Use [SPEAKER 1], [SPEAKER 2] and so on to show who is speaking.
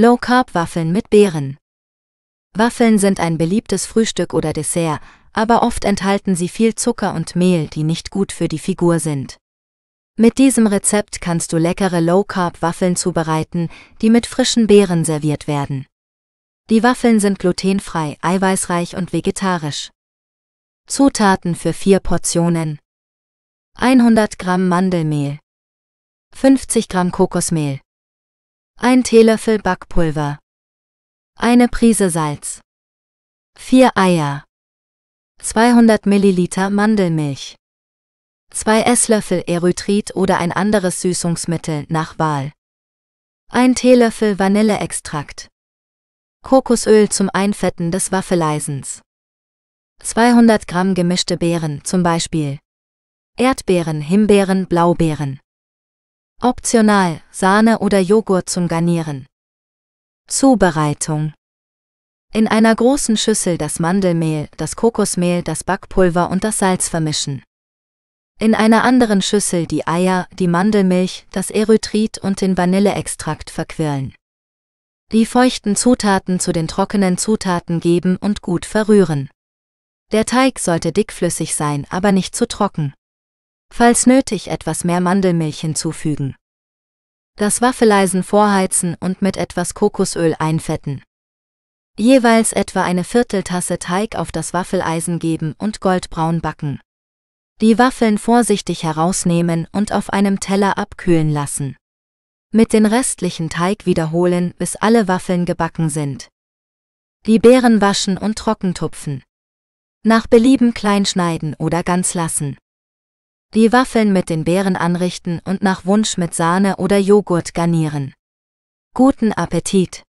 [SPEAKER 1] Low-Carb-Waffeln mit Beeren. Waffeln sind ein beliebtes Frühstück oder Dessert, aber oft enthalten sie viel Zucker und Mehl, die nicht gut für die Figur sind. Mit diesem Rezept kannst du leckere Low-Carb-Waffeln zubereiten, die mit frischen Beeren serviert werden. Die Waffeln sind glutenfrei, eiweißreich und vegetarisch. Zutaten für vier Portionen. 100 Gramm
[SPEAKER 2] Mandelmehl. 50 Gramm Kokosmehl ein Teelöffel Backpulver, eine Prise Salz, vier Eier,
[SPEAKER 1] 200 Milliliter Mandelmilch, zwei Esslöffel Erythrit oder ein anderes Süßungsmittel nach Wahl, ein Teelöffel Vanilleextrakt, Kokosöl zum Einfetten des Waffeleisens, 200 Gramm gemischte Beeren zum Beispiel, Erdbeeren, Himbeeren, Blaubeeren. Optional Sahne oder Joghurt zum Garnieren. Zubereitung. In einer großen Schüssel das Mandelmehl, das Kokosmehl, das Backpulver und das Salz vermischen. In einer anderen Schüssel die Eier, die Mandelmilch, das Erythrit und den Vanilleextrakt verquirlen. Die feuchten Zutaten zu den trockenen Zutaten geben und gut verrühren. Der Teig sollte dickflüssig sein, aber nicht zu trocken falls nötig etwas mehr Mandelmilch hinzufügen. Das Waffeleisen vorheizen und mit etwas Kokosöl einfetten. Jeweils etwa eine Vierteltasse Teig auf das Waffeleisen geben und goldbraun backen. Die Waffeln vorsichtig herausnehmen und auf einem Teller abkühlen lassen. Mit den restlichen Teig wiederholen, bis alle Waffeln gebacken sind. Die Beeren waschen und trockentupfen. Nach Belieben klein schneiden oder ganz lassen. Die Waffeln mit den Beeren anrichten und nach Wunsch mit Sahne oder Joghurt garnieren. Guten Appetit!